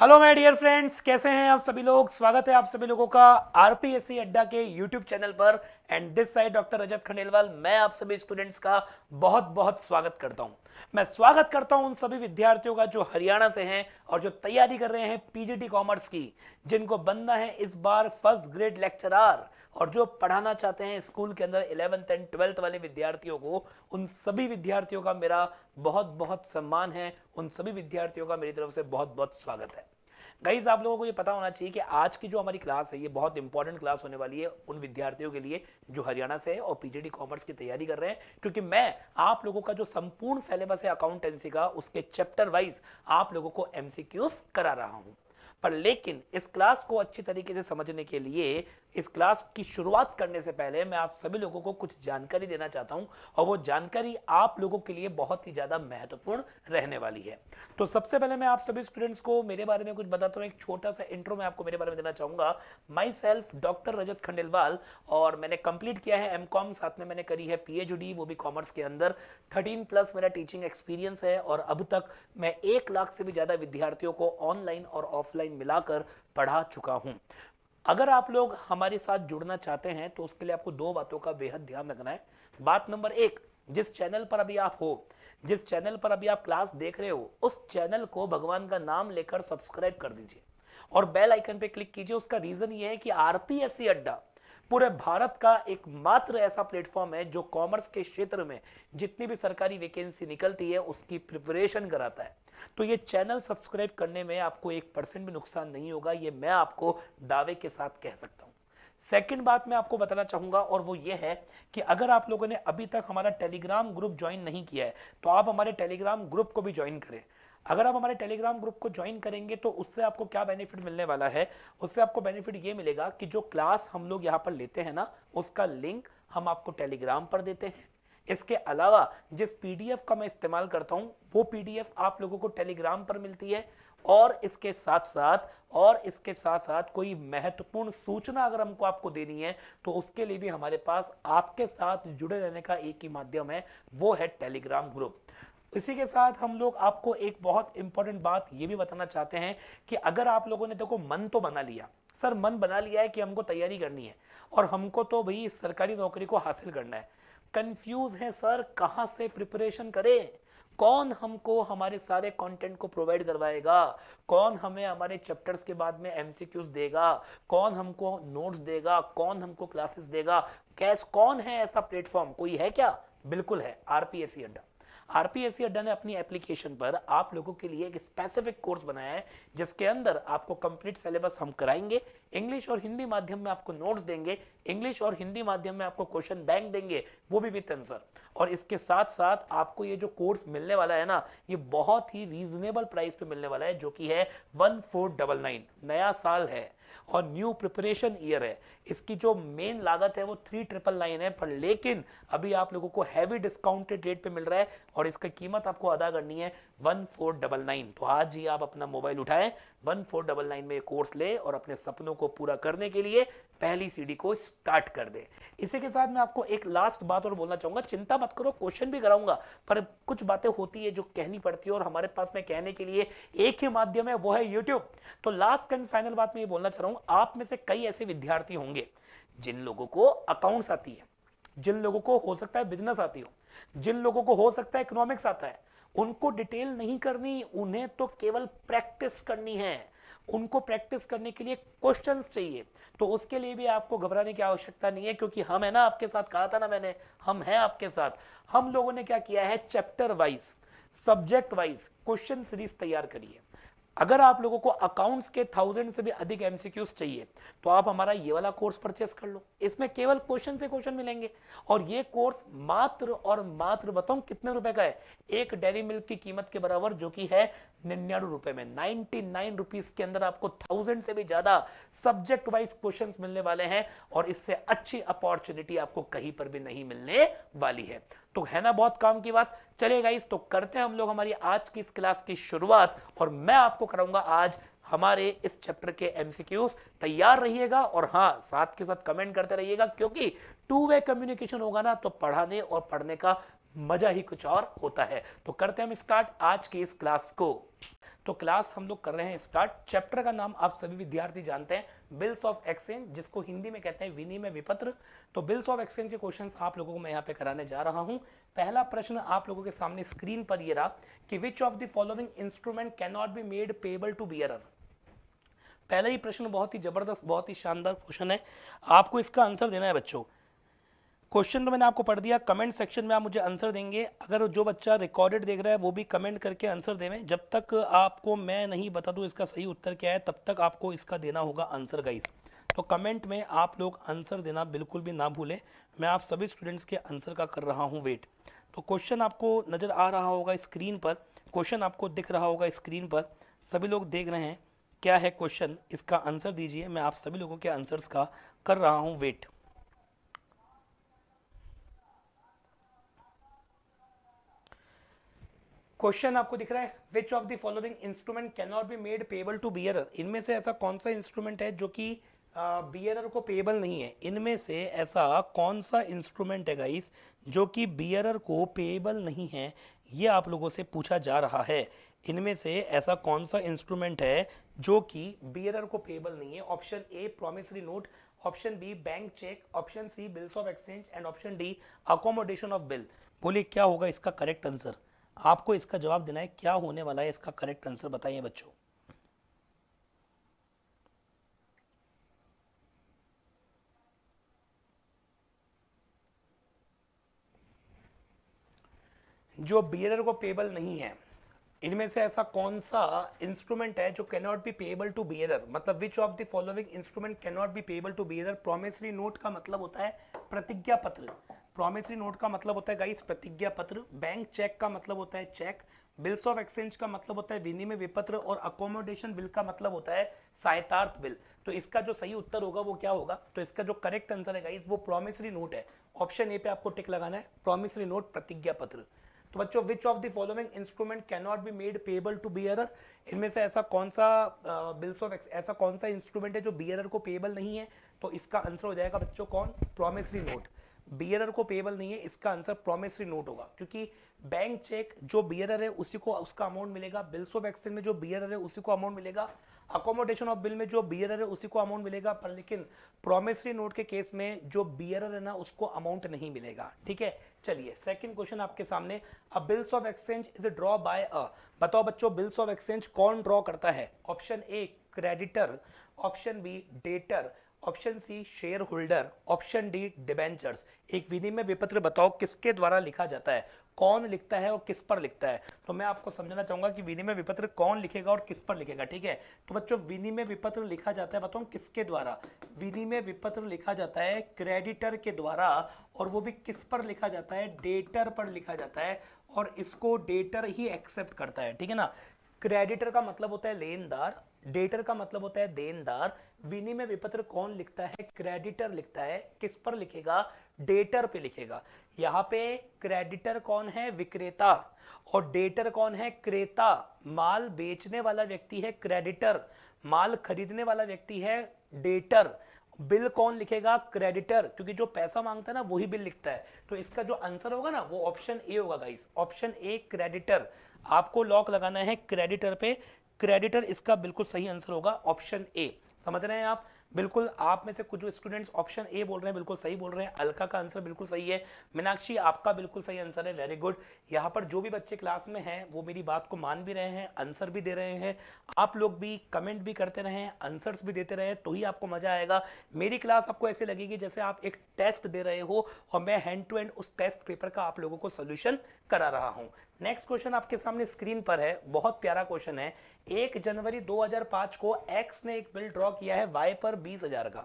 hello my dear friends कैसे हैं आप सभी लोग स्वागत है आप सभी लोगों का आरपीएससी अड्डा के यूट्यूब चैनल पर and this side doctor Rajat Khandelwal मैं आप सभी स्टूडेंट्स का बहुत बहुत स्वागत करता हूं मैं स्वागत करता हूं उन सभी विद्यार्थियों का जो हरियाणा से हैं और जो तैयारी कर रहे हैं पीजीटी कॉमर्स की जिनको बनना है इस बार फर्स्ट ग्रेड लेक्चरर और जो पढ़ाना चाहते हैं स्कूल के अंदर इलेवेंथ एंड ट्वेल्थ वाले विद्यार्थियों को उन सभी विद्यार्थियों का मेरा बहुत बहुत सम्मान है उन सभी विद्यार्थियों का मेरी तरफ से बहुत बहुत स्वागत है गाइज आप लोगों को ये पता होना चाहिए कि आज की जो हमारी क्लास है ये बहुत इंपॉर्टेंट क्लास होने वाली है उन विद्यार्थियों के लिए जो हरियाणा से है और पीजीडी कॉमर्स की तैयारी कर रहे हैं क्योंकि मैं आप लोगों का जो संपूर्ण सिलेबस है अकाउंटेंसी का उसके चैप्टर वाइज आप लोगों को एमसीक्यूज करा रहा हूं पर लेकिन इस क्लास को अच्छी तरीके से समझने के लिए इस क्लास की शुरुआत करने से पहले मैं आप सभी लोगों को कुछ जानकारी देना चाहता हूं और वो जानकारी आप लोगों के लिए बहुत ही ज़्यादा महत्वपूर्ण रहने वाली है तो सबसे पहले मैं आप सभी स्टूडेंट्स को मेरे बारे में कुछ बताता हूं एक छोटा सा इंट्रो मैं आपको मेरे बारे में देना चाहूंगा myself doctor Rajat Khandelwal और मैंने कंप्लीट किया है एम साथ में मैंने करी है पी वो भी कॉमर्स के अंदर थर्टीन प्लस मेरा टीचिंग एक्सपीरियंस है और अब तक मैं एक लाख से भी ज़्यादा विद्यार्थियों को ऑनलाइन और ऑफलाइन मिलाकर पढ़ा चुका हूँ अगर आप लोग हमारे साथ जुड़ना चाहते हैं तो उसके लिए आपको दो बातों का बेहद ध्यान रखना है बात नंबर एक जिस चैनल पर अभी आप हो जिस चैनल पर अभी आप क्लास देख रहे हो उस चैनल को भगवान का नाम लेकर सब्सक्राइब कर दीजिए और बेल आइकन पे क्लिक कीजिए उसका रीजन ये है कि आरपीएससी अड्डा पूरे भारत का एकमात्र ऐसा प्लेटफॉर्म है जो कॉमर्स के क्षेत्र में जितनी भी सरकारी वैकेंसी निकलती है उसकी प्रिपरेशन कराता है तो ये चैनल सब्सक्राइब करने में आपको एक परसेंट भी नुकसान नहीं होगा ये मैं आपको दावे के साथ कह सकता हूँ सेकेंड बात मैं आपको बताना चाहूंगा और वो ये है कि अगर आप लोगों ने अभी तक हमारा टेलीग्राम ग्रुप ज्वाइन नहीं किया है तो आप हमारे टेलीग्राम ग्रुप को भी ज्वाइन करें अगर आप हमारे टेलीग्राम ग्रुप को ज्वाइन करेंगे तो उससे आपको क्या बेनिफिट मिलने वाला है उससे आपको बेनिफिट ये मिलेगा कि जो क्लास हम लोग यहाँ पर लेते हैं ना उसका लिंक हम आपको टेलीग्राम पर देते हैं इसके अलावा जिस पी का मैं इस्तेमाल करता हूँ वो पी आप लोगों को टेलीग्राम पर मिलती है और इसके साथ साथ और इसके साथ साथ कोई महत्वपूर्ण सूचना अगर हमको आपको देनी है तो उसके लिए भी हमारे पास आपके साथ जुड़े रहने का एक ही माध्यम है वो है टेलीग्राम ग्रुप इसी के साथ हम लोग आपको एक बहुत इंपॉर्टेंट बात ये भी बताना चाहते हैं कि अगर आप लोगों ने देखो मन तो बना लिया सर मन बना लिया है कि हमको तैयारी करनी है और हमको तो भाई सरकारी नौकरी को हासिल करना है कंफ्यूज है सर कहाँ से प्रिपरेशन करें कौन हमको हमारे सारे कंटेंट को प्रोवाइड करवाएगा कौन हमें हमारे चैप्टर्स के बाद में एमसीक्यूज देगा कौन हमको नोट्स देगा कौन हमको क्लासेस देगा कैस कौन है ऐसा प्लेटफॉर्म कोई है क्या बिल्कुल है आरपीएससी अड्डा आरपीएससी अड्डा ने अपनी एप्लीकेशन पर आप लोगों के लिए एक स्पेसिफिक कोर्स बनाया है जिसके अंदर आपको कंप्लीट सिलेबस हम कराएंगे इंग्लिश और हिंदी माध्यम में आपको नोट्स देंगे इंग्लिश और हिंदी माध्यम में आपको क्वेश्चन बैंक देंगे वो भी विथ आंसर और इसके साथ साथ आपको ये जो कोर्स मिलने वाला है ना ये बहुत ही रीजनेबल प्राइस पे मिलने वाला है जो कि है वन फोर डबल नाइन नया साल है और न्यू प्रिपरेशन ईयर है इसकी जो मेन लागत है वो थ्री ट्रिपल नाइन है पर लेकिन अभी आप लोगों को हैवी डिस्काउंटेड रेट पे मिल रहा है और इसका कीमत आपको अदा करनी है वन फोर डबल नाइन तो आज ही आप अपना मोबाइल उठाएं वन फोर डबल नाइन में कोर्स ले और अपने सपनों को पूरा करने के लिए पहली सीडी को स्टार्ट कर दे इसी के साथ मैं आपको एक लास्ट बात और बोलना चाहूंगा चिंता मत करो क्वेश्चन भी कराऊंगा पर कुछ बातें होती है जो कहनी पड़ती है और हमारे पास में कहने के लिए एक ही माध्यम है वो है यूट्यूब तो लास्ट एंड फाइनल बात मैं ये बोलना चाह रहा हूं आप में से कई ऐसे विद्यार्थी होंगे जिन लोगों को अकाउंट्स आती है जिन लोगों को हो सकता है बिजनेस आती हो जिन लोगों को हो सकता है इकोनॉमिक्स आता है उनको डिटेल नहीं करनी उन्हें तो केवल प्रैक्टिस करनी है उनको प्रैक्टिस करने के लिए क्वेश्चन चाहिए तो उसके लिए भी आपको घबराने की आवश्यकता नहीं है क्योंकि हम है ना आपके साथ कहा था ना मैंने हम हैं आपके साथ हम लोगों ने क्या किया है chapter wise subject wise question series तैयार करिए अगर आप लोगों को अकाउंट्स के थाउजेंड से भी अधिक एमसीक्यूज चाहिए तो आप हमारा ये वाला कोर्स परचेस कर लो इसमें केवल क्वेश्चन से क्वेश्चन मिलेंगे और ये कोर्स मात्र और मात्र बताऊं कितने रुपए का है एक डेयरी मिल्क की कीमत के बराबर जो कि है निन्यानवे रुपए में नाइनटी नाइन रुपीज के अंदर आपको थाउजेंड से भी ज्यादा सब्जेक्ट वाइज क्वेश्चन मिलने वाले हैं और इससे अच्छी अपॉर्चुनिटी आपको कहीं पर भी नहीं मिलने वाली है तो है ना बहुत काम की बात चलिए गाइस तो करते हैं हम लोग हमारी आज की इस क्लास की शुरुआत और मैं आपको कराऊंगा आज हमारे इस चैप्टर के एमसीक्यूज तैयार रहिएगा और हाँ साथ के साथ कमेंट करते रहिएगा क्योंकि टू वे कम्युनिकेशन होगा ना तो पढ़ाने और पढ़ने का मजा ही कुछ और होता है तो करते हैं हम स्टार्ट आज की इस क्लास को तो क्लास हम लोग कर रहे हैं स्टार्ट चैप्टर का नाम आप सभी विद्यार्थी जानते हैं बिल्स ऑफ एक्सचेंज जिसको हिंदी में कहते हैं विनिमय विपत्र तो बिल्स ऑफ एक्सचेंज के क्वेश्चंस आप लोगों को मैं यहाँ पे कराने जा रहा हूँ पहला प्रश्न आप लोगों के सामने स्क्रीन पर ये रहा कि which of the following instrument can not be made payable to bearer पहला ही प्रश्न बहुत ही जबरदस्त बहुत ही शानदार क्वेश्चन है आपको इसका आंसर देना है बच्चों क्वेश्चन तो मैंने आपको पढ़ दिया कमेंट सेक्शन में आप मुझे आंसर देंगे अगर जो बच्चा रिकॉर्डेड देख रहा है वो भी कमेंट करके आंसर देवें जब तक आपको मैं नहीं बता दूँ इसका सही उत्तर क्या है तब तक आपको इसका देना होगा आंसर गाइस तो कमेंट में आप लोग आंसर देना बिल्कुल भी ना भूलें मैं आप सभी स्टूडेंट्स के आंसर का कर रहा हूँ वेट तो क्वेश्चन आपको नज़र आ रहा होगा स्क्रीन पर क्वेश्चन आपको दिख रहा होगा स्क्रीन पर सभी लोग देख रहे हैं क्या है क्वेश्चन इसका आंसर दीजिए मैं आप सभी लोगों के आंसर्स का कर रहा हूँ वेट क्वेश्चन आपको दिख रहा है which of the following instrument can not be made payable to bearer इनमें से ऐसा कौन सा इंस्ट्रूमेंट है जो कि बियरर को पेबल नहीं है इनमें से ऐसा कौन सा इंस्ट्रूमेंट है गाइस जो कि बियरर को पेबल नहीं है ये आप लोगों से पूछा जा रहा है इनमें से ऐसा कौन सा इंस्ट्रूमेंट है जो कि बियरर को पेबल नहीं है option A promissory note option B bank cheque option C bills of exchange and option D accommodation of bill बोलिए क्या होगा इसका करेक्ट आंसर आपको इसका जवाब देना है क्या होने वाला है इसका करेक्ट आंसर बताइए बच्चों जो बियरर को पेबल नहीं है इनमें से ऐसा कौन सा इंस्ट्रूमेंट है जो cannot be payable to bearer मतलब which of the following instrument cannot be payable to bearer promissory note का मतलब होता है प्रतिज्ञा पत्र प्रॉमिसरी नोट का मतलब होता है गाइस प्रतिज्ञा पत्र बैंक चेक का मतलब होता है चेक बिल्स ऑफ एक्सचेंज का मतलब होता है विनिमय विपत्र और अकोमोडेशन बिल का मतलब होता है सहायतार्थ बिल तो इसका जो सही उत्तर होगा वो क्या होगा तो इसका जो करेक्ट आंसर है गाइस वो प्रॉमिसरी नोट है ऑप्शन ए पे आपको टिक लगाना है प्रॉमिसरी नोट प्रतिज्ञा पत्र तो बच्चों which of the following instrument can not be made payable to bearer इनमें से ऐसा कौन सा बिल्स ऑफ ऐसा कौन सा इंस्ट्रूमेंट है जो बियरर को पेएबल नहीं है तो इसका आंसर हो जाएगा बच्चों कौन प्रॉमिसरी नोट बियरर को पेबल नहीं है इसका आंसर प्रोमिसरी नोट होगा क्योंकि बैंक चेक जो बियरर है उसी को उसका अमाउंट मिलेगा बिल्स ऑफ एक्सचेंज में जो बियरर है उसी को अमाउंट मिलेगा अकोमोडेशन ऑफ बिल में जो बियरर है उसी को अमाउंट मिलेगा पर लेकिन प्रोमिसरी नोट के केस में जो बियरर है ना उसको अमाउंट नहीं मिलेगा ठीक है चलिए सेकंड क्वेश्चन आपके सामने अब bills of exchange is draw by a बताओ बच्चों बिल्स ऑफ एक्सचेंज कौन ड्रॉ करता है option A creditor option B debtor option C shareholder option D debentures एक विनिमय विपत्र बताओ किसके द्वारा लिखा जाता है कौन लिखता है और किस पर लिखता है तो मैं आपको समझना चाहूंगा कि विनिमय विपत्र कौन लिखेगा और किस पर लिखेगा ठीक है तो बच्चों विनिमय विपत्र लिखा जाता है बताऊं किसके द्वारा विनिमय विपत्र लिखा जाता है क्रेडिटर के द्वारा और वो भी किस पर लिखा जाता है डेटर पर लिखा जाता है और इसको डेटर ही एक्सेप्ट करता है ठीक है ना क्रेडिटर का मतलब होता है लेनदार डेटर का मतलब होता है देनदार विनिमय विपत्र कौन लिखता है क्रेडिटर लिखता है किस पर लिखेगा डेटर पे लिखेगा यहाँ पे क्रेडिटर कौन है विक्रेता और डेटर कौन है क्रेता माल बेचने वाला व्यक्ति है क्रेडिटर माल खरीदने वाला व्यक्ति है डेटर बिल कौन लिखेगा क्रेडिटर क्योंकि जो पैसा मांगता है ना वही बिल लिखता है तो इसका जो आंसर होगा ना वो ऑप्शन ए होगा गाइस ऑप्शन ए क्रेडिटर आपको लॉक लगाना है क्रेडिटर पे क्रेडिटर इसका बिल्कुल सही आंसर होगा ऑप्शन ए समझ रहे हैं आप बिल्कुल आप में से कुछ स्टूडेंट्स ऑप्शन ए बोल रहे हैं बिल्कुल सही बोल रहे हैं अलका का आंसर बिल्कुल सही है मीनाक्षी आपका बिल्कुल सही आंसर है वेरी गुड यहाँ पर जो भी बच्चे क्लास में हैं वो मेरी बात को मान भी रहे हैं आंसर भी दे रहे हैं आप लोग भी कमेंट भी करते रहें आंसर्स भी देते रहें तो ही आपको मजा आएगा मेरी क्लास आपको ऐसे लगेगी जैसे आप एक टेस्ट दे रहे हो और मैं हैंड टू हैंड उस टेस्ट पेपर का आप लोगों को सोल्यूशन करा रहा हूँ नेक्स्ट क्वेश्चन आपके सामने स्क्रीन पर है बहुत प्यारा क्वेश्चन है एक जनवरी 2005 को एक्स ने एक बिल ड्रॉ किया है वाई पर बीस हजार का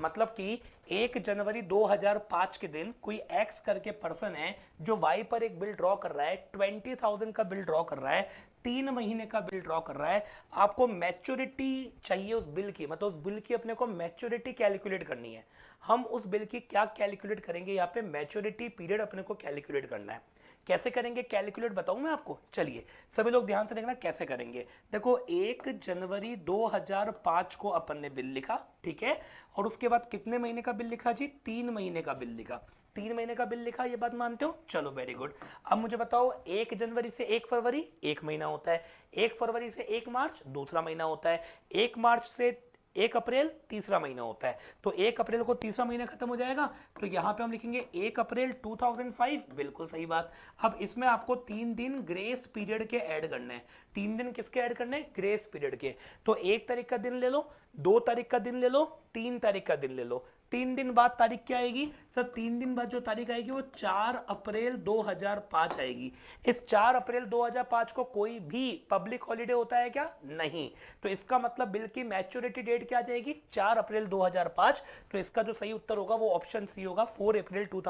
मतलब कि एक जनवरी 2005 के दिन कोई एक्स करके पर्सन है जो वाई पर एक बिल ड्रॉ कर रहा है ट्वेंटी थाउजेंड का बिल ड्रॉ कर रहा है तीन महीने का बिल ड्रॉ कर रहा है आपको मैच्योरिटी चाहिए उस बिल की मतलब उस बिल की अपने को मैच्योरिटी कैलकुलेट करनी है हम उस बिल की क्या कैलकुलेट करेंगे यहाँ पे मैच्योरिटी पीरियड अपने को कैलकुलेट करना है कैसे करेंगे कैलकुलेट बताऊं मैं आपको चलिए सभी लोग ध्यान से देखना कैसे करेंगे देखो एक जनवरी 2005 को अपन ने बिल लिखा ठीक है और उसके बाद कितने महीने का बिल लिखा जी तीन महीने का बिल लिखा तीन महीने का बिल लिखा ये बात मानते हो चलो वेरी गुड अब मुझे बताओ एक जनवरी से एक फरवरी एक महीना होता है एक फरवरी से एक मार्च दूसरा महीना होता है एक मार्च से एक अप्रैल तीसरा महीना होता है तो एक अप्रैल को तीसरा महीना खत्म हो जाएगा तो यहां पे हम लिखेंगे एक अप्रैल 2005 बिल्कुल सही बात अब इसमें आपको तीन दिन ग्रेस पीरियड के ऐड करने हैं तीन दिन किसके ऐड करने हैं ग्रेस पीरियड के तो एक तारीख का दिन ले लो दो तारीख का दिन ले लो तीन तारीख का दिन ले लो तीन दिन बाद तारीख क्या आएगी सर तीन दिन बाद जो तारीख आएगी वो चार अप्रैल 2005 आएगी इस चार अप्रैल 2005 को कोई भी पब्लिक हॉलीडे होता है क्या नहीं तो इसका मतलब बिल की मैच्योरिटी डेट क्या जाएगी चार अप्रैल 2005 तो इसका जो सही उत्तर होगा वो ऑप्शन सी होगा फोर अप्रैल टू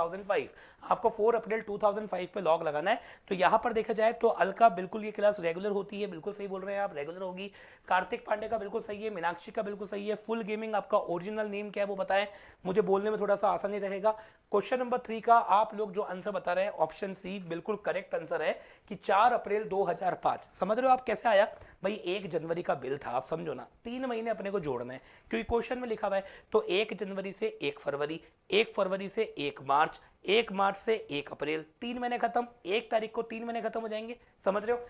आपको फोर अप्रैल 2005 पे लॉग लगाना है तो यहाँ पर देखा जाए तो अलका बिल्कुल ये क्लास रेगुलर होती है बिल्कुल सही बोल रहे हैं आप रेगुलर होगी कार्तिक पांडे का बिल्कुल सही है मीनाक्षी का बिल्कुल सही है फुल गेमिंग आपका ओरिजिनल नेम क्या है वो बताएं मुझे बोलने में थोड़ा सा आसानी रहेगा क्वेश्चन नंबर थ्री का आप लोग जो आंसर बता रहे हैं ऑप्शन सी बिल्कुल करेक्ट आंसर है कि चार अप्रैल दो समझ रहे हो आप कैसे आया भाई एक जनवरी का बिल था आप समझो ना तीन महीने अपने को जोड़ना है क्योंकि क्वेश्चन में लिखा हुआ है तो एक जनवरी से एक फरवरी एक फरवरी से एक मार्च एक मार्च से एक अप्रैल तीन महीने खत्म एक तारीख को तीन महीने खत्म हो जाएंगे समझ रहे हो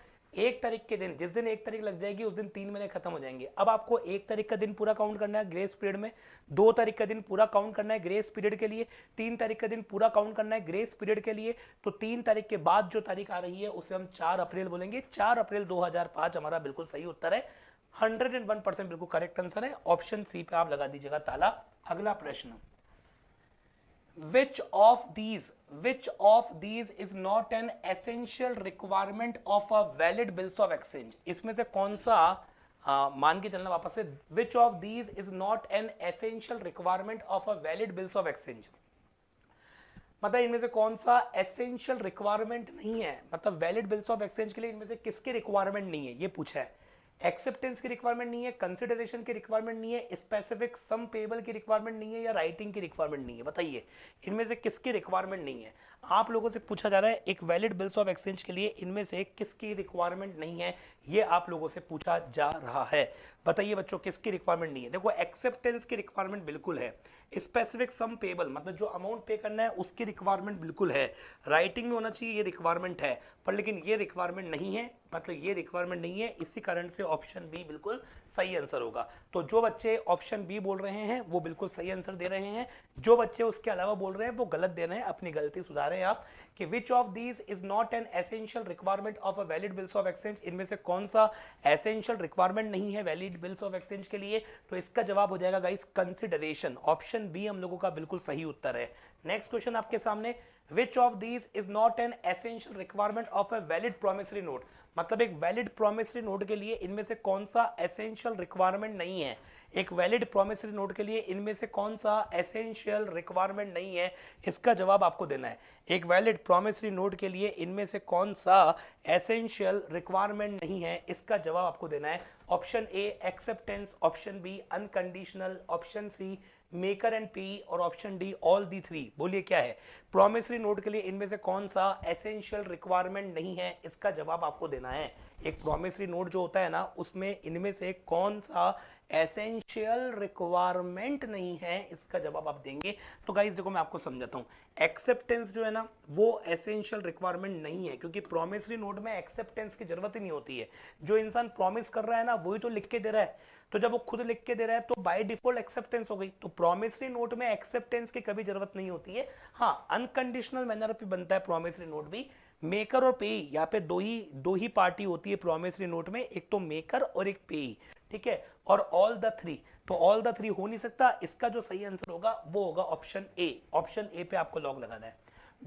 एक तारीख के दिन जिस दिन एक तारीख लग जाएगी उस दिन तीन महीने खत्म हो जाएंगे अब आपको एक तारीख का दिन पूरा काउंट करना है ग्रेस पीरियड में दो तारीख का दिन पूरा काउंट करना है ग्रेस पीरियड के लिए तीन तारीख का दिन पूरा काउंट करना है ग्रेस पीरियड के लिए तो तीन तारीख के बाद जो तारीख आ रही है उसे हम चार अप्रैल बोलेंगे चार अप्रैल दो हमारा बिल्कुल सही उत्तर है हंड्रेड बिल्कुल करेक्ट आंसर है ऑप्शन सी पे आप लगा दीजिएगा ताला अगला प्रश्न which of these which of these is not an essential requirement of a valid bills of exchange इसमें से कौन सा मान के चलना वापस से which of these is not an essential requirement of a valid bills of exchange मतलब इनमें से कौन सा एसेंशियल रिक्वायरमेंट नहीं है मतलब वैलिड बिल्स ऑफ एक्सचेंज के लिए इनमें से किसके रिक्वायरमेंट नहीं है ये पूछा है एक्सेप्टेंस की रिक्वायरमेंट नहीं है कंसिडरेशन की रिक्वायरमेंट नहीं है स्पेसिफिक सम पेबल की रिक्वायरमेंट नहीं है या राइटिंग की रिक्वायरमेंट नहीं है बताइए इनमें से किसकी रिक्वायरमेंट नहीं है आप लोगों से पूछा जा रहा है एक वैलिड बिल्स ऑफ एक्सचेंज के लिए इनमें से किसकी रिक्वायरमेंट नहीं है ये आप लोगों से पूछा जा रहा है बताइए बच्चों किसकी रिक्वायरमेंट नहीं है देखो एक्सेप्टेंस की रिक्वायरमेंट बिल्कुल है स्पेसिफिक सम पेबल मतलब जो अमाउंट पे करना है उसकी रिक्वायरमेंट बिल्कुल है राइटिंग में होना चाहिए ये रिक्वायरमेंट है पर लेकिन ये रिक्वायरमेंट नहीं है मतलब ये रिक्वायरमेंट नहीं है इसी कारण से ऑप्शन बी बिल्कुल सही आंसर होगा तो जो बच्चे ऑप्शन बी बोल रहे हैं वो बिल्कुल सही आंसर दे रहे हैं जो बच्चे उसके अलावा बोल रहे हैं वो गलत दे रहे हैं अपनी गलती सुधारे आप कि which of these is not an essential requirement of a valid bills of exchange इनमें से कौन सा एसेंशियल रिक्वायरमेंट नहीं है वैलिड बिल्स ऑफ एक्सचेंज के लिए तो इसका जवाब हो जाएगा गाइस कंसिडरेशन ऑप्शन बी हम लोगों का बिल्कुल सही उत्तर है नेक्स्ट क्वेश्चन आपके सामने which of these is not an essential requirement of a valid promissory note मतलब एक वैलिड प्रोमिसरी नोट के लिए इनमें से कौन सा एसेंशियल रिक्वायरमेंट नहीं है एक वैलिड प्रोमिसरी नोट के लिए इनमें से कौन सा एसेंशियल रिक्वायरमेंट नहीं है इसका जवाब आपको देना है एक वैलिड प्रोमिसरी नोट के लिए इनमें से कौन सा एसेंशियल रिक्वायरमेंट नहीं है इसका जवाब आपको देना है option A acceptance option B unconditional option C maker and payee और option D all the three बोलिए क्या है प्रोमिसरी नोट के लिए इनमें से कौन सा एसेंशियल रिक्वायरमेंट नहीं है इसका जवाब आपको देना है एक प्रोमिसरी नोट जो होता है ना उसमें इनमें से कौन सा एसेंशियल रिक्वायरमेंट नहीं है इसका जवाब आप देंगे तो गाइज देखो मैं आपको समझाता हूँ एक्सेप्टेंस जो है ना वो एसेंशियल रिक्वायरमेंट नहीं है क्योंकि प्रोमिसरी नोट में एक्सेप्टेंस की जरूरत ही नहीं होती है जो इंसान प्रोमिस कर रहा है ना वही तो लिख के दे रहा है तो जब वो खुद लिख के दे रहा है तो बाय डिफॉल्ट एक्सेप्टेंस हो गई तो प्रोमिसरी नोट में एक्सेप्टेंस की कभी जरूरत नहीं होती है हाँ अनकंडीशनल मैनर भी बनता है प्रोमिसरी नोट भी मेकर और पेई यहाँ पे दो ही दो ही पार्टी होती है प्रोमिसरी नोट में एक तो मेकर और एक पेई ठीक है और ऑल द थ्री तो ऑल द थ्री हो नहीं सकता इसका जो सही आंसर होगा वो होगा ऑप्शन ए ऑप्शन ए पे आपको लॉग लगाना है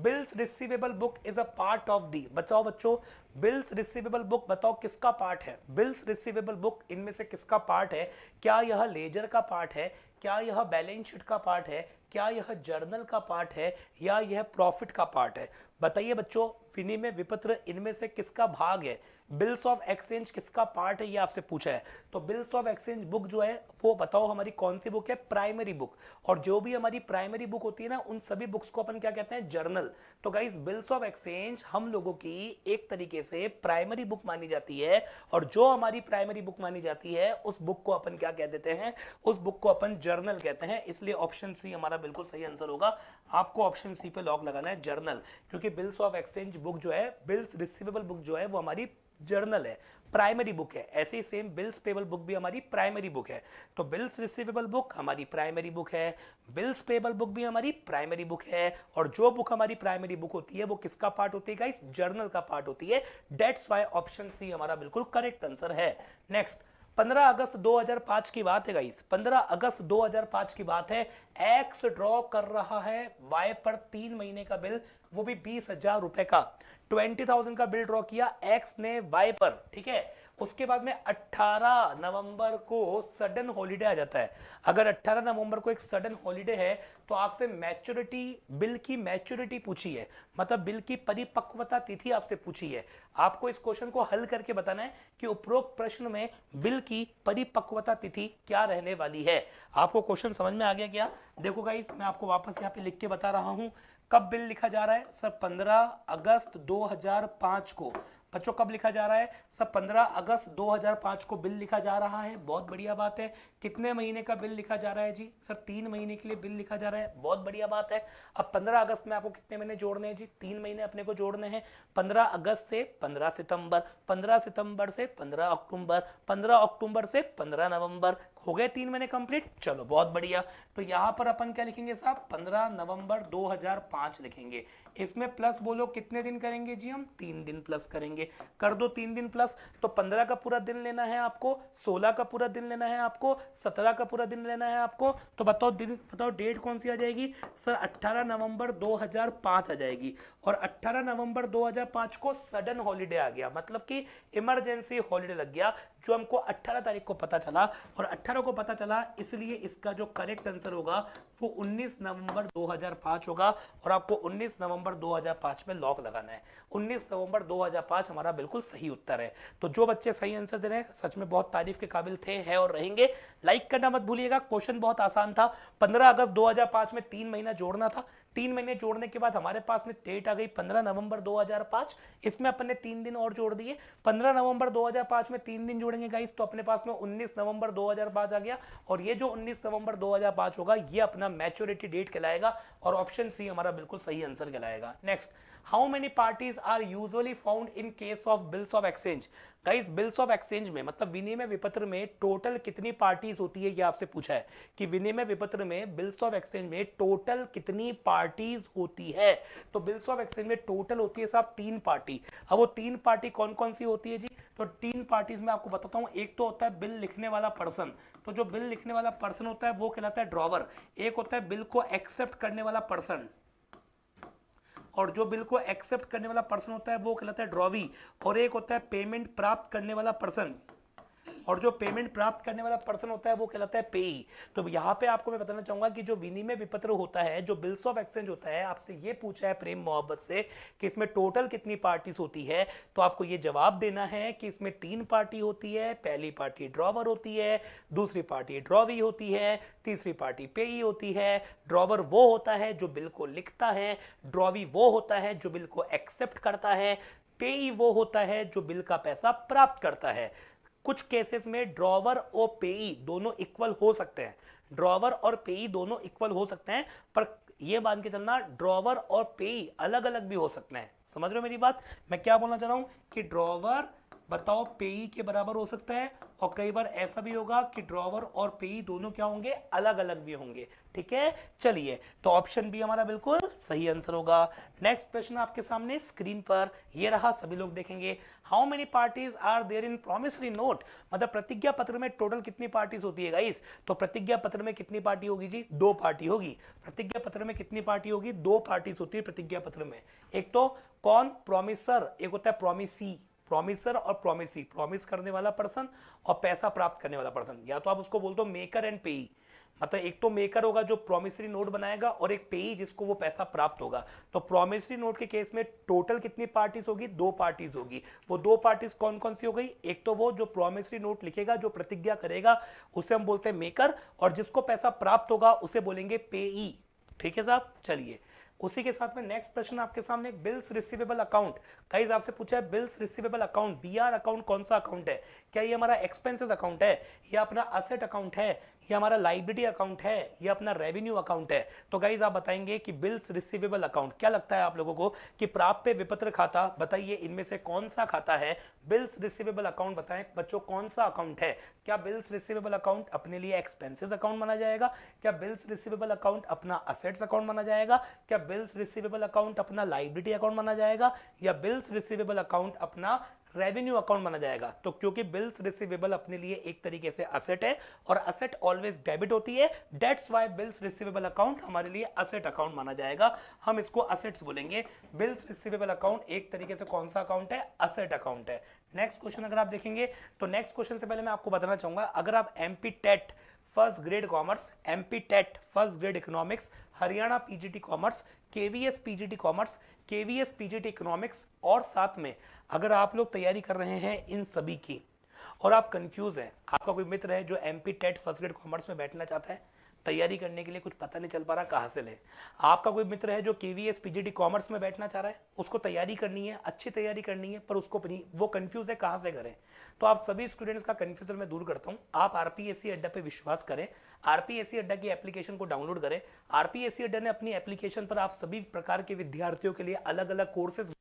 bills receivable book is a part of the बताओ बच्चों बिल्स रिसीवेबल बुक बताओ किसका पार्ट है बिल्स रिसीवेबल बुक इनमें से किसका पार्ट है क्या यह लेजर का पार्ट है क्या यह बैलेंस शीट का पार्ट है क्या यह जर्नल का पार्ट है या यह प्रॉफिट का पार्ट है बताइए बच्चों विनिमय विपत्र इनमें से किसका भाग है बिल्स ऑफ एक्सचेंज किसका पार्ट है ये आपसे पूछा है तो बिल्स ऑफ एक्सचेंज बुक जो है वो बताओ हमारी कौन सी बुक है प्राइमरी बुक और जो भी हमारी प्राइमरी बुक होती है ना उन सभी बुक्स को अपन क्या कहते हैं जर्नल तो गाइज बिल्स ऑफ एक्सचेंज हम लोगों की एक तरीके से प्राइमरी बुक मानी जाती है और जो हमारी प्राइमरी बुक मानी जाती है उस बुक को अपन क्या कह देते हैं उस बुक को अपन जर्नल कहते हैं इसलिए ऑप्शन सी हमारा बिल्कुल सही आंसर होगा आपको ऑप्शन सी पे लॉक लगाना है जर्नल क्योंकि बिल्स ऑफ एक्सचेंज बुक जो है बिल्स रिसीवेबल बुक जो है वो हमारी जर्नल है प्राइमरी बुक है ऐसे ही सेम बिल्स पेबल बुक भी हमारी प्राइमरी बुक है तो बिल्स रिसीवेबल बुक हमारी प्राइमरी बुक है बिल्स पेबल बुक भी हमारी प्राइमरी बुक है और जो बुक हमारी प्राइमरी बुक होती है वो किसका पार्ट होती है गाइस जर्नल का पार्ट होती है डेट्स वाई ऑप्शन सी हमारा बिल्कुल करेक्ट आंसर है नेक्स्ट 15 अगस्त 2005 की बात है गाइस 15 अगस्त 2005 की बात है एक्स ड्रॉ कर रहा है वाई पर तीन महीने का बिल वो भी बीस हजार रुपए का ट्वेंटी थाउजेंड का बिल ड्रॉ किया एक्स ने वाई पर ठीक है उसके बाद में 18 नवंबर को सडन हॉलीडे आ जाता है अगर 18 नवंबर को एक सडन हॉलीडे है तो आपसे मैच्योरिटी बिल की मैच्योरिटी पूछी है मतलब बिल की परिपक्वता तिथि आपसे पूछी है आपको इस क्वेश्चन को हल करके बताना है कि उपरोक्त प्रश्न में बिल की परिपक्वता तिथि क्या रहने वाली है आपको क्वेश्चन समझ में आ गया क्या देखो गाइस मैं आपको वापस यहाँ पे लिख के बता रहा हूँ कब बिल लिखा जा रहा है सर 15 अगस्त 2005 को बच्चों कब लिखा जा रहा है सब 15 अगस्त 2005 को बिल लिखा जा रहा है बहुत बढ़िया बात है कितने महीने का बिल लिखा जा रहा है जी सर तीन महीने के लिए बिल लिखा जा रहा है बहुत बढ़िया बात है अब पंद्रह अगस्त में आपको कितने महीने जोड़ने हैं जी तीन महीने अपने को जोड़ने हैं पंद्रह अगस्त से पंद्रह सितंबर पंद्रह सितंबर से पंद्रह अक्टूबर पंद्रह अक्टूबर से पंद्रह नवंबर हो गए तीन महीने कंप्लीट चलो बहुत बढ़िया तो यहाँ पर अपन क्या लिखेंगे साहब पंद्रह नवंबर दो लिखेंगे इसमें प्लस बोलो कितने दिन करेंगे जी हम तीन दिन प्लस करेंगे कर दो तीन दिन प्लस तो पंद्रह का पूरा दिन लेना है आपको सोलह का पूरा दिन लेना है आपको सत्रह का पूरा दिन लेना है आपको तो बताओ दिन बताओ डेट कौन सी आ जाएगी सर अट्ठारह नवंबर 2005 आ जाएगी और अट्ठारह नवंबर 2005 को सडन हॉलीडे आ गया मतलब कि इमरजेंसी हॉलीडे लग गया जो हमको 18 तारीख को पता चला और 18 को पता चला इसलिए इसका जो करेक्ट आंसर होगा वो 19 नवंबर 2005 होगा और आपको 19 नवंबर 2005 में लॉक लगाना है 19 नवंबर 2005 हमारा बिल्कुल सही उत्तर है तो जो बच्चे सही आंसर दे रहे हैं सच में बहुत तारीफ के काबिल थे हैं और रहेंगे लाइक करना मत भूलिएगा क्वेश्चन बहुत आसान था पंद्रह अगस्त दो में तीन महीना जोड़ना था तीन महीने जोड़ने के बाद हमारे पास में डेट आ गई पंद्रह नवंबर 2005 इसमें अपन ने तीन दिन और जोड़ दिए पंद्रह नवंबर 2005 में तीन दिन जोड़ेंगे गाइस तो अपने पास में 19 नवंबर 2005 आ गया और ये जो 19 नवंबर 2005 होगा ये अपना मैच्योरिटी डेट कहलाएगा और ऑप्शन सी हमारा बिल्कुल सही आंसर कहलाएगा next how many parties are usually found in case of bills of exchange guys bills of exchange में मतलब विनिमय विपत्र में टोटल कितनी पार्टीज होती है ये आपसे पूछा है कि विनिमय विपत्र में बिल्स ऑफ एक्सचेंज में टोटल कितनी पार्टीज होती है तो बिल्स ऑफ एक्सचेंज में टोटल होती है साहब तीन पार्टी अब वो तीन पार्टी कौन कौन सी होती है जी तो तीन पार्टीज में आपको बताता हूँ एक तो होता है बिल लिखने वाला पर्सन तो जो बिल लिखने वाला पर्सन होता है वो कहलाता है ड्रॉवर एक होता है बिल को एक्सेप्ट करने वाला पर्सन और जो बिल को एक्सेप्ट करने वाला पर्सन होता है वो कहलाता है ड्रॉवी और एक होता है पेमेंट प्राप्त करने वाला पर्सन और जो पेमेंट प्राप्त करने वाला पर्सन होता है वो कहलाता है पेई तो यहाँ पे आपको मैं बताना चाहूंगा कि जो विनिमय विपत्र होता है जो बिल्स ऑफ एक्सचेंज होता है आपसे ये पूछा है प्रेम मोहब्बत से कि इसमें टोटल कितनी पार्टीज होती है तो आपको ये जवाब देना है कि इसमें तीन पार्टी होती है पहली पार्टी ड्रॉवर होती है दूसरी पार्टी ड्रॉवी होती है तीसरी पार्टी पेई होती है ड्रॉवर वो होता है जो बिल को लिखता है ड्रॉवी वो होता है जो बिल को एक्सेप्ट करता है पेई वो होता है जो बिल का पैसा प्राप्त करता है कुछ केसेस में ड्रॉवर और पेई दोनों इक्वल हो सकते हैं ड्रॉवर और पेई दोनों इक्वल हो सकते हैं पर यह मान के चलना ड्रॉवर और पेई अलग अलग भी हो सकते हैं समझ रहे हो मेरी बात मैं क्या बोलना चाह रहा हूं कि ड्रॉवर बताओ पेई के बराबर हो सकता है और कई बार ऐसा भी होगा कि ड्रॉवर और पेई दोनों क्या होंगे अलग अलग भी होंगे ठीक है चलिए तो ऑप्शन भी हमारा बिल्कुल सही आंसर होगा नेक्स्ट प्रश्न आपके सामने स्क्रीन पर ये रहा सभी लोग देखेंगे how many parties are there in promissory note मतलब प्रतिज्ञा पत्र में टोटल कितनी पार्टीज होती है गाइस तो प्रतिज्ञा पत्र में कितनी पार्टी होगी जी दो पार्टी होगी प्रतिज्ञा पत्र में कितनी पार्टी होगी दो पार्टीज होती है प्रतिज्ञा पत्र में एक तो कौन प्रोमिसर एक होता है प्रोमिसी प्रोमिसर और प्रोमिसी प्रोमिस करने वाला पर्सन और पैसा प्राप्त करने वाला पर्सन या तो आप उसको बोल दो मेकर एंड पेई मतलब एक तो मेकर होगा जो प्रोमिसरी नोट बनाएगा और एक पेई जिसको वो पैसा प्राप्त होगा तो प्रोमिसरी नोट के केस में टोटल कितनी पार्टीज होगी दो पार्टीज होगी वो दो पार्टीज कौन कौन सी हो गई एक तो वो जो प्रोमिसरी नोट लिखेगा जो प्रतिज्ञा करेगा उसे हम बोलते हैं मेकर और जिसको पैसा प्राप्त होगा उसे बोलेंगे पेई ठीक है साहब चलिए उसी के साथ में नेक्स्ट प्रश्न आपके सामने बिल्स रिसीवेबल अकाउंट कई आपसे पूछा है bills receivable account B account कौन सा अकाउंट है क्या ये हमारा एक्सपेंसेस अकाउंट है या अपना असेट अकाउंट है ये हमारा लाइब्रेटी अकाउंट है ये अपना रेवेन्यू अकाउंट है तो गाइज आप बताएंगे कि बिल्स रिसीवेबल अकाउंट क्या लगता है आप लोगों को कि प्राप्य विपत्र खाता बताइए इनमें से कौन सा खाता है बिल्स रिसीवेबल अकाउंट बताएं बच्चों कौन सा अकाउंट है क्या बिल्स रिसीवेबल अकाउंट अपने लिए एक्सपेंसिस अकाउंट माना जाएगा क्या बिल्स रिसीवेबल अकाउंट अपना असेट्स अकाउंट माना जाएगा क्या बिल्स रिसीवेबल अकाउंट अपना लाइब्रेटी अकाउंट माना जाएगा या बिल्स रिसीवेबल अकाउंट अपना रेवेन्यू अकाउंट माना जाएगा तो क्योंकि बिल्स रिसीवेबल अपने लिए एक तरीके से असेट है और असेट ऑलवेज डेबिट होती है that's why bills receivable account हमारे लिए असेट अकाउंट माना जाएगा हम इसको असेट्स बोलेंगे बिल्स रिसीवेबल अकाउंट एक तरीके से कौन सा अकाउंट है असेट अकाउंट है नेक्स्ट क्वेश्चन अगर आप देखेंगे तो नेक्स्ट क्वेश्चन से पहले मैं आपको बताना चाहूंगा अगर आप M TET first grade commerce M TET first grade economics Haryana PGT commerce KVS PGT commerce KVS PGT economics और साथ में अगर आप लोग तैयारी कर रहे हैं इन सभी की और आप कंफ्यूज हैं आपका कोई मित्र है जो M P TET first grade commerce में बैठना चाहता है तैयारी करने के लिए कुछ पता नहीं चल पा रहा कहाँ से ले आपका कोई मित्र है जो के वी एस पी कॉमर्स में बैठना चाह रहा है उसको तैयारी करनी है अच्छी तैयारी करनी है पर उसको वो कन्फ्यूज़ है कहाँ से करें तो आप सभी स्टूडेंट्स का कन्फ्यूजन मैं दूर करता हूँ आप आर पी एस सी अड्डा पर विश्वास करें आर पी एस सी अड्डा की एप्लीकेशन को डाउनलोड करें आर पी एस सी अड्डा ने अपनी एप्लीकेशन पर आप सभी प्रकार के विद्यार्थियों के लिए अलग अलग कोर्सेज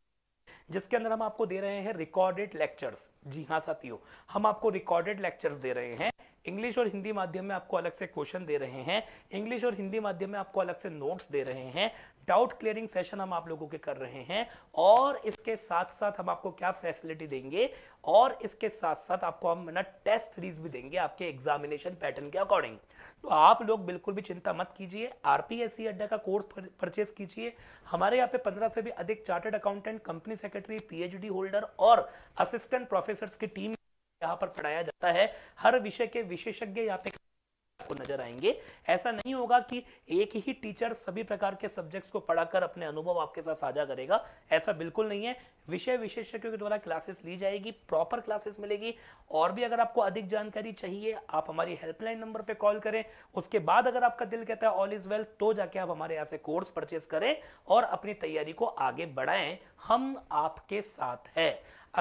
जिसके अंदर हम आपको दे रहे हैं रिकॉर्डेड लेक्चर्स जी हाँ साथियों हम आपको रिकॉर्डेड लेक्चर्स दे रहे हैं इंग्लिश और हिंदी माध्यम में आपको अलग से क्वेश्चन दे रहे हैं इंग्लिश और हिंदी माध्यम में आपको अलग से नोट्स दे रहे हैं डाउट क्लियरिंग सेशन हम आप लोगों के कर रहे हैं और इसके साथ साथ हम आपको क्या फैसिलिटी देंगे और इसके साथ साथ आपको हम ना टेस्ट सीरीज भी देंगे आपके एग्जामिनेशन पैटर्न के अकॉर्डिंग तो आप लोग बिल्कुल भी चिंता मत कीजिए आरपीएससी अड्डा का कोर्स परचेस कीजिए हमारे यहाँ पे पंद्रह से भी अधिक chartered accountant company secretary PhD holder और असिस्टेंट प्रोफेसर की टीम यहाँ पर पढ़ाया जाता है हर विषय के विशेषज्ञ यहाँ पे आपको नजर आएंगे ऐसा नहीं होगा कि एक ही टीचर सभी प्रकार के सब्जेक्ट्स को पढ़ाकर अपने अनुभव आपके साथ साझा करेगा ऐसा बिल्कुल नहीं है विषय विशेषज्ञों के द्वारा क्लासेस ली जाएगी प्रॉपर क्लासेस मिलेगी और भी अगर आपको अधिक जानकारी चाहिए आप हमारी हेल्पलाइन नंबर पर कॉल करें उसके बाद अगर आपका दिल कहता है ऑल इज वेल तो जाके आप हमारे यहाँ से कोर्स परचेस करें और अपनी तैयारी को आगे बढ़ाएं हम आपके साथ है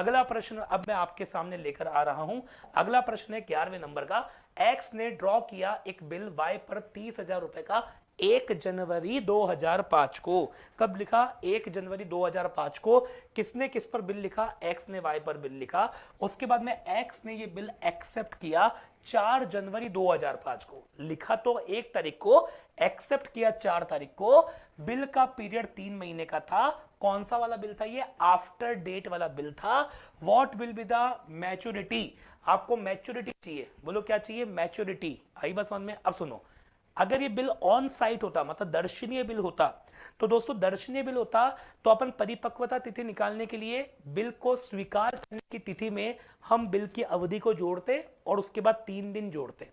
अगला प्रश्न अब मैं आपके सामने लेकर आ रहा हूं अगला प्रश्न है ग्यारहवें नंबर का एक्स ने ड्रॉ किया एक बिल वाई पर तीस हजार रुपए का एक जनवरी 2005 को कब लिखा एक जनवरी 2005 को किसने किस पर बिल लिखा एक्स ने वाई पर बिल लिखा उसके बाद में एक्स ने ये बिल एक्सेप्ट किया चार जनवरी 2005 को लिखा तो एक तारीख को एक्सेप्ट किया चार तारीख को बिल का पीरियड तीन महीने का था कौन सा वाला बिल था ये आफ्टर डेट वाला बिल था what will be the maturity आपको मैच्योरिटी चाहिए बोलो क्या चाहिए मैच्योरिटी आई बस वन में अब सुनो अगर ये बिल ऑन साइट होता मतलब दर्शनीय बिल होता तो दोस्तों दर्शनीय बिल होता तो अपन परिपक्वता तिथि निकालने के लिए बिल को स्वीकार करने की तिथि में हम बिल की अवधि को जोड़ते और उसके बाद तीन दिन जोड़ते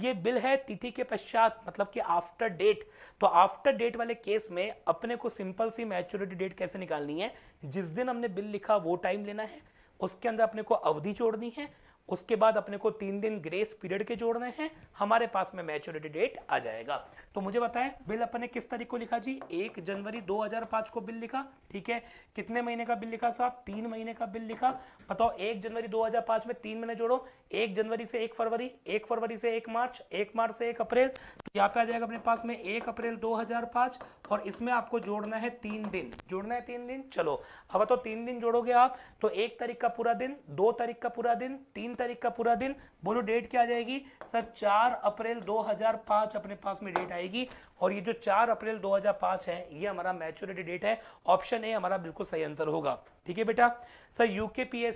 ये बिल है तिथि के पश्चात मतलब कि आफ्टर डेट तो आफ्टर डेट वाले केस में अपने को सिंपल सी मैच्योरिटी डेट कैसे निकालनी है जिस दिन हमने बिल लिखा वो टाइम लेना है उसके अंदर अपने को अवधि जोड़नी है उसके बाद अपने को तीन दिन ग्रेस पीरियड के जोड़ने हैं हमारे पास में मैच्योरिटी डेट आ जाएगा तो मुझे बताएं बिल अपने किस तारीख को लिखा जी एक जनवरी 2005 को बिल लिखा ठीक है कितने महीने का बिल लिखा साहब तीन महीने का बिल लिखा बताओ एक जनवरी 2005 में तीन महीने जोड़ो एक जनवरी से एक फरवरी एक फरवरी से एक मार्च एक मार्च से एक अप्रैल तो यहाँ पे आ जाएगा अपने पास में एक अप्रैल दो और इसमें आपको जोड़ना है तीन दिन जोड़ना है तीन दिन चलो अब तो तीन दिन जोड़ोगे आप तो एक तारीख का पूरा दिन दो तारीख का पूरा दिन तीन तारीख का पूरा दिन बोलो डेट क्या आ जाएगी सर चार अप्रैल 2005 अपने पास में डेट आएगी और ये जो चार अप्रैल 2005 है ये हमारा मैच्योरिटी डेट है ऑप्शन ए हमारा बिल्कुल सही आंसर होगा ठीक है बेटा सर यूके पी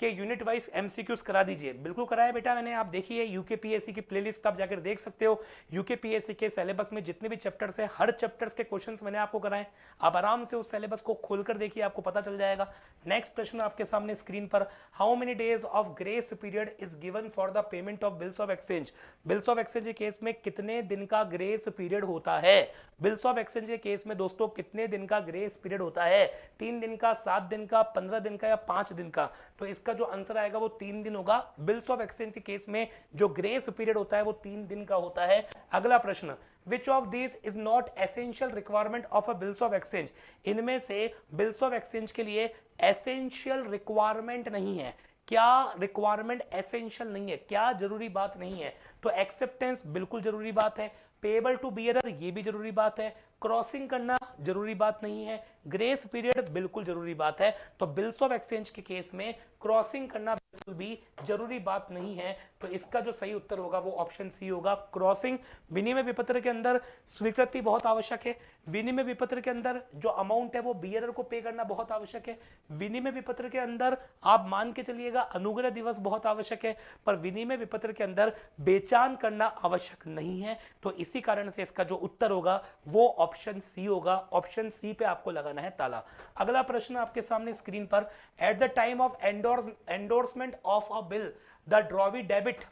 के यूनिट वाइज एमसीक्यूज करा दीजिए बिल्कुल कराया बेटा मैंने आप देखिए यूके पीएससी की प्लेलिस्ट आप जाकर देख सकते हो यूके पीएससी के सिलेबस में जितने भी चैप्टर्स हैं हर चैप्टर्स के क्वेश्चंस मैंने आपको कराए आप आराम से उस सिलेबस को खोलकर देखिए आपको पता चल जाएगा नेक्स्ट प्रश्न आपके सामने स्क्रीन पर how many days of grace period is given for the payment of bills of exchange bills of exchange के केस में कितने दिन का ग्रेस पीरियड होता है बिल्स ऑफ एक्सचेंज के केस में दोस्तों कितने दिन का ग्रेस पीरियड होता है तीन दिन का सात दिन का पंद्रह दिन का या पांच दिन का तो इसका जो आंसर आएगा वो तीन दिन होगा बिल्स ऑफ एक्सचेंज के केस में जो ग्रेस पीरियड होता है वो तीन दिन का होता है अगला प्रश्न which of these is not essential requirement of a bills of exchange इनमें से बिल्स ऑफ एक्सचेंज के लिए एसेंशियल रिक्वायरमेंट नहीं है क्या रिक्वायरमेंट एसेंशियल नहीं है क्या जरूरी बात नहीं है तो एक्सेप्टेंस बिल्कुल जरूरी बात है पेबल टू बियर ये भी जरूरी बात है क्रॉसिंग करना जरूरी बात नहीं है ग्रेस पीरियड बिल्कुल जरूरी बात है तो बिल्स ऑफ एक्सचेंज के केस में क्रॉसिंग करना बिल्कुल भी जरूरी बात नहीं है तो इसका जो सही उत्तर होगा वो ऑप्शन सी होगा क्रॉसिंग विनिमय विपत्र के अंदर स्वीकृति बहुत आवश्यक है विनिमय विपत्र के अंदर जो अमाउंट है वो बियरर को पे करना बहुत आवश्यक है विनिमय विपत्र के अंदर आप मान के चलिएगा अनुग्रह दिवस बहुत आवश्यक है पर विनिमय विपत्र के अंदर बेचान करना आवश्यक नहीं है तो इसी कारण से इसका जो उत्तर होगा वो ऑप्शन सी होगा ऑप्शन सी पे आपको लगाना लगाना है ताला अगला प्रश्न आपके सामने स्क्रीन पर at the time of endorsement of a bill the drawee debit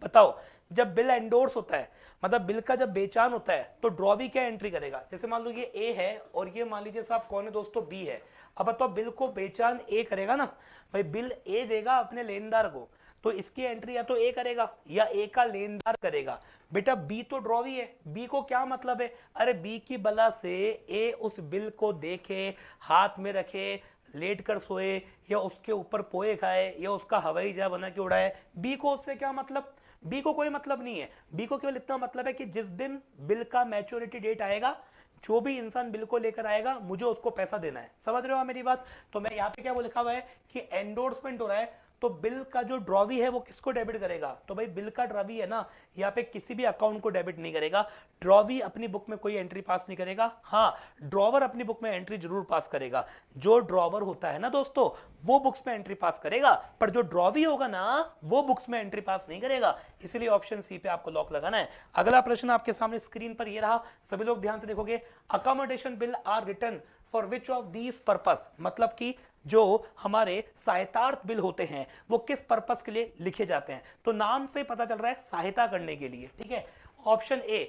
बताओ जब बिल एंडोर्स होता है मतलब बिल का जब बेचान होता है तो ड्रॉवी क्या एंट्री करेगा जैसे मान लो ये ए है और ये मान लीजिए साहब कौन है दोस्तों बी है अब बताओ तो बिल को बेचान ए करेगा ना भाई बिल ए देगा अपने लेनदार को तो इसकी एंट्री या तो ए करेगा या ए का लेनदार करेगा बेटा बी तो ड्रॉवी है बी को क्या मतलब है अरे बी की बला से ए उस बिल को देखे हाथ में रखे लेट कर सोए या उसके ऊपर पोए खाए या उसका हवाई जहाज बना के उड़ाए बी को उससे क्या मतलब बी को कोई मतलब नहीं है बी को केवल इतना मतलब है कि जिस दिन बिल का मैच्योरिटी डेट आएगा जो भी इंसान बिल को लेकर आएगा मुझे उसको पैसा देना है समझ रहे हो मेरी बात तो मैं यहाँ पे क्या वो लिखा हुआ है कि एंडोर्समेंट हो रहा है तो बिल का जो ड्रॉवी है वो किसको डेबिट करेगा तो भाई बिल का ड्रॉवी है ना यहाँ पे किसी भी अकाउंट को डेबिट नहीं करेगा ड्रॉवी अपनी बुक में कोई एंट्री पास नहीं करेगा हाँ ड्रॉवर अपनी बुक में एंट्री जरूर पास करेगा जो ड्रॉवर होता है ना दोस्तों वो बुक्स में एंट्री पास करेगा पर जो ड्रॉवी होगा ना वो बुक्स में एंट्री पास नहीं करेगा इसीलिए ऑप्शन सी पे आपको लॉक लगाना है अगला प्रश्न आपके सामने स्क्रीन पर यह रहा सभी लोग ध्यान से देखोगे accommodation bill are written for which of these purpose मतलब कि जो हमारे सहायतार्थ बिल होते हैं वो किस पर्पस के लिए लिखे जाते हैं तो नाम से पता चल रहा है सहायता करने के लिए ठीक है option A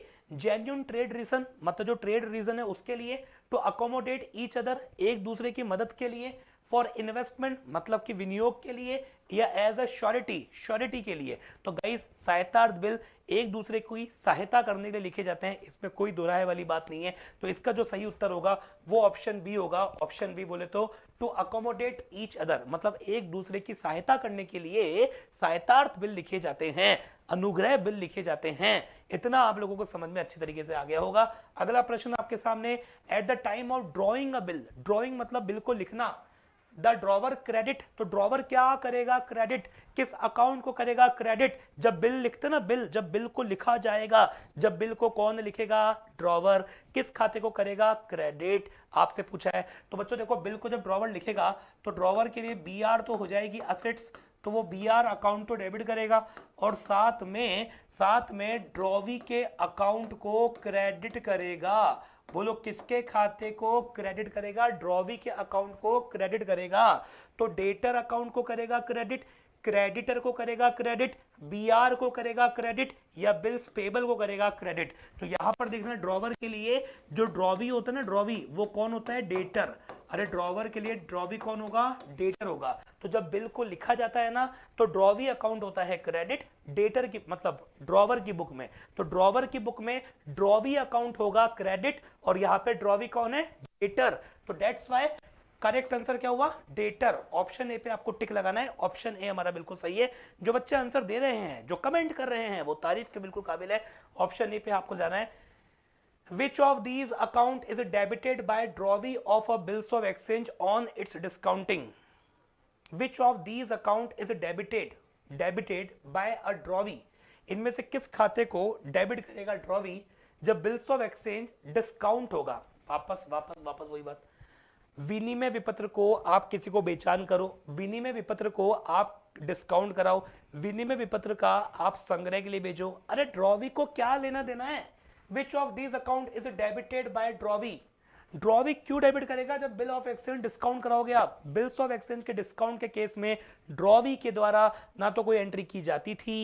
genuine trade reason मतलब जो ट्रेड रीजन है उसके लिए टू अकोमोडेट ईच अदर एक दूसरे की मदद के लिए फॉर इन्वेस्टमेंट मतलब कि विनियोग के लिए या एज अ श्योरिटी श्योरिटी के लिए तो गाइस सहायतार्थ बिल एक दूसरे की सहायता करने के लिए लिखे जाते हैं इसमें कोई दोहराए वाली बात नहीं है तो इसका जो सही उत्तर होगा वो ऑप्शन बी होगा ऑप्शन बी बोले तो टू अकोमोडेट ईच अदर मतलब एक दूसरे की सहायता करने के लिए सहायतार्थ बिल लिखे जाते हैं अनुग्रह बिल लिखे जाते हैं इतना आप लोगों को समझ में अच्छे तरीके से आ गया होगा अगला प्रश्न आपके सामने at the time of drawing a bill drawing मतलब बिल को लिखना द ड्रॉवर क्रेडिट तो ड्रॉवर क्या करेगा क्रेडिट किस अकाउंट को करेगा क्रेडिट जब बिल लिखते ना बिल जब बिल को लिखा जाएगा जब बिल को कौन लिखेगा ड्रॉवर किस खाते को करेगा क्रेडिट आपसे पूछा है तो बच्चों देखो बिल को जब ड्रॉवर लिखेगा तो ड्रॉवर के लिए बी आर तो हो जाएगी असेट्स तो वो बी आर अकाउंट तो डेबिट करेगा और साथ में साथ में ड्रॉवी के अकाउंट को क्रेडिट करेगा बोलो किसके खाते को क्रेडिट करेगा ड्रॉवी के अकाउंट को क्रेडिट करेगा तो डेटर अकाउंट को करेगा क्रेडिट क्रेडिटर को करेगा क्रेडिट बीआर को करेगा क्रेडिट या बिल्स पेबल को करेगा क्रेडिट तो यहां पर देखना ड्रॉवर के लिए जो ड्रॉवी होता है ना ड्रॉवी वो कौन होता है डेटर अरे ड्रॉवर के लिए ड्रॉ भी कौन होगा डेटर होगा तो जब बिल को लिखा जाता है ना तो ड्रॉवी अकाउंट होता है क्रेडिट डेटर की मतलब ड्रॉवर की बुक में तो ड्रॉवर की बुक में ड्रॉवी अकाउंट होगा क्रेडिट और यहाँ पे ड्रॉवी कौन है डेटर तो डेट्स वाई करेक्ट आंसर क्या हुआ डेटर ऑप्शन ए पे आपको टिक लगाना है ऑप्शन ए हमारा बिल्कुल सही है जो बच्चे आंसर दे रहे हैं जो कमेंट कर रहे हैं वो तारीफ के बिल्कुल काबिल है ऑप्शन ए पे आपको जाना है which of these account is debited by drawee of a bills of exchange on its discounting which of these account is debited debited by a drawee इनमें से किस खाते को डेबिट करेगा ड्रॉवी जब बिल्स ऑफ एक्सचेंज डिस्काउंट होगा वापस वापस वापस वही बात विनिमय विपत्र को आप किसी को बेचान करो विनिमय विपत्र को आप डिस्काउंट कराओ विनिमय विपत्र का आप संग्रह के लिए भेजो अरे ड्रॉवी को क्या लेना देना है which of these account is debited by drawee drawee क्यों डेबिट करेगा जब बिल ऑफ एक्सचेंज डिस्काउंट कराओगे आप बिल्स ऑफ एक्सचेंज के डिस्काउंट के केस में ड्रॉवी के द्वारा ना तो कोई एंट्री की जाती थी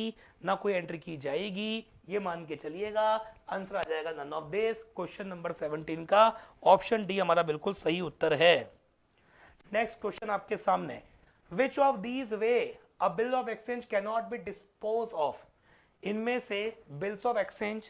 ना कोई एंट्री की जाएगी ये मान के चलिएगा आंसर आ जाएगा none of this question number 17 का ऑप्शन डी हमारा बिल्कुल सही उत्तर है नेक्स्ट क्वेश्चन आपके सामने which of these way a bill of exchange cannot be dispose of इनमें से बिल्स ऑफ एक्सचेंज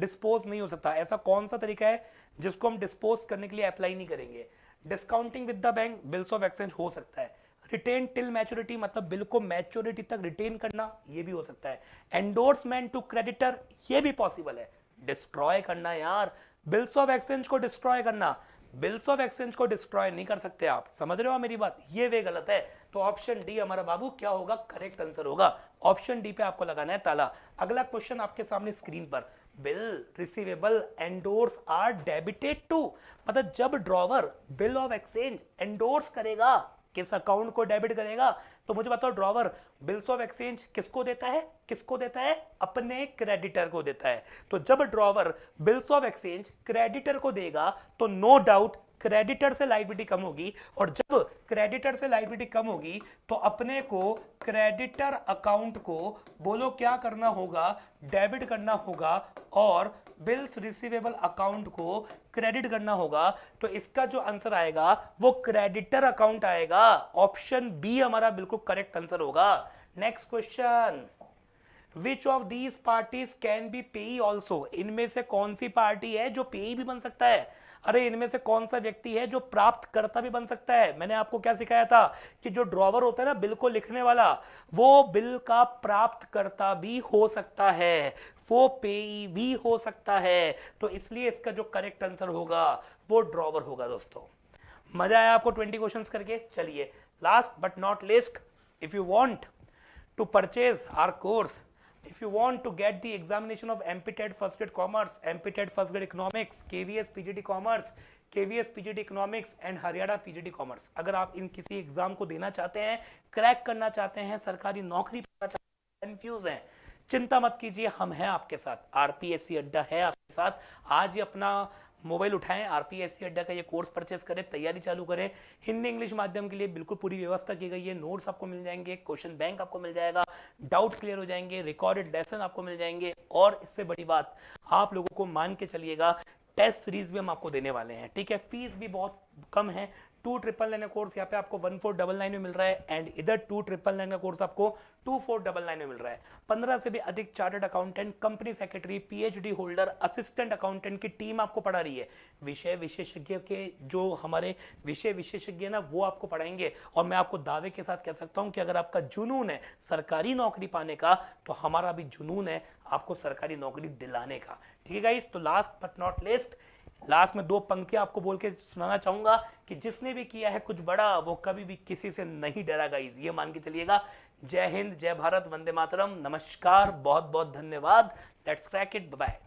डिस्पोज नहीं हो सकता ऐसा कौन सा तरीका है जिसको हम डिस्पोज करने के लिए अप्लाई नहीं करेंगे discounting with the bank bills of exchange हो सकता है रिटेन टिल मैच्योरिटी मतलब बिल को मैच्योरिटी तक रिटेन करना ये भी हो सकता है एंडोर्समेंट टू क्रेडिटर ये भी पॉसिबल है डिस्ट्रॉय करना यार बिल्स ऑफ एक्सचेंज को डिस्ट्रॉय करना बिल्स ऑफ एक्सचेंज को डिस्ट्रॉय नहीं कर सकते आप समझ रहे हो मेरी बात ये वे गलत है तो ऑप्शन डी हमारा बाबू क्या होगा करेक्ट आंसर होगा ऑप्शन डी पे आपको लगाना है ताला अगला क्वेश्चन आपके सामने स्क्रीन पर bill receivable endorse are debited to मतलब जब drawer bill of exchange endorse करेगा किस अकाउंट को डेबिट करेगा तो मुझे बताओ ड्रॉवर बिल्स ऑफ एक्सचेंज किसको देता है किसको देता है अपने क्रेडिटर को देता है तो जब drawer bills of exchange creditor को देगा तो नो no डाउट क्रेडिटर से लाइबिलिटी कम होगी और जब क्रेडिटर से लाइबिलिटी कम होगी तो अपने को क्रेडिटर अकाउंट को बोलो क्या करना होगा डेबिट करना होगा और बिल्स रिसीवेबल अकाउंट को क्रेडिट करना होगा तो इसका जो आंसर आएगा वो क्रेडिटर अकाउंट आएगा ऑप्शन बी हमारा बिल्कुल करेक्ट आंसर होगा next question which of these parties can be payee also इनमें से कौन सी पार्टी है जो पेई भी बन सकता है अरे इनमें से कौन सा व्यक्ति है जो प्राप्त करता भी बन सकता है मैंने आपको क्या सिखाया था कि जो ड्रॉवर होता है ना बिल को लिखने वाला वो बिल का प्राप्त करता भी हो सकता है वो पे भी हो सकता है तो इसलिए इसका जो करेक्ट आंसर होगा वो ड्रॉवर होगा दोस्तों मजा आया आपको ट्वेंटी क्वेश्चन करके चलिए last but not least if you want to purchase our course if you want to get the examination of MPTED first grade commerce, MPTED first grade economics, KVS PGD commerce, KVS PGD economics and Haryana PGD commerce अगर आप इन किसी exam को देना चाहते हैं crack करना चाहते हैं सरकारी नौकरी पाना चाहते हैं कंफ्यूज हैं चिंता मत कीजिए हम हैं आपके साथ आरपीएससी अड्डा है आपके साथ आज ही अपना मोबाइल उठाएं आरपीएससी अड्डा का ये कोर्स परचेस करें तैयारी चालू करें हिंदी इंग्लिश माध्यम के लिए बिल्कुल पूरी व्यवस्था की गई है नोट्स आपको मिल जाएंगे क्वेश्चन बैंक आपको मिल जाएगा डाउट क्लियर हो जाएंगे रिकॉर्डेड लेसन आपको मिल जाएंगे और इससे बड़ी बात आप लोगों को मान के चलिएगा टेस्ट सीरीज भी हम आपको देने वाले हैं ठीक है फीस भी बहुत कम है टू ट्रिपल नाइन का कोर्स यहाँ पे आपको वन फोर डबल नाइन में मिल रहा है एंड इधर टू ट्रिपल नाइन का कोर्स आपको टू फोर डबल नाइन में मिल रहा है पंद्रह से भी अधिक chartered accountant company secretary PhD holder assistant accountant की टीम आपको पढ़ा रही है विषय विशेषज्ञ के जो हमारे विषय विशेषज्ञ है ना वो आपको पढ़ाएंगे और मैं आपको दावे के साथ कह सकता हूँ कि अगर आपका जुनून है सरकारी नौकरी पाने का तो हमारा भी जुनून है आपको सरकारी नौकरी दिलाने का ठीक है इस तो last but not least last में दो पंक्तियां आपको बोल के सुनाना चाहूंगा कि जिसने भी किया है कुछ बड़ा वो कभी भी किसी से नहीं डरा गाइज ये मान के चलिएगा जय हिंद जय भारत वंदे मातरम नमस्कार बहुत बहुत धन्यवाद लेट्स क्रैक इट बाय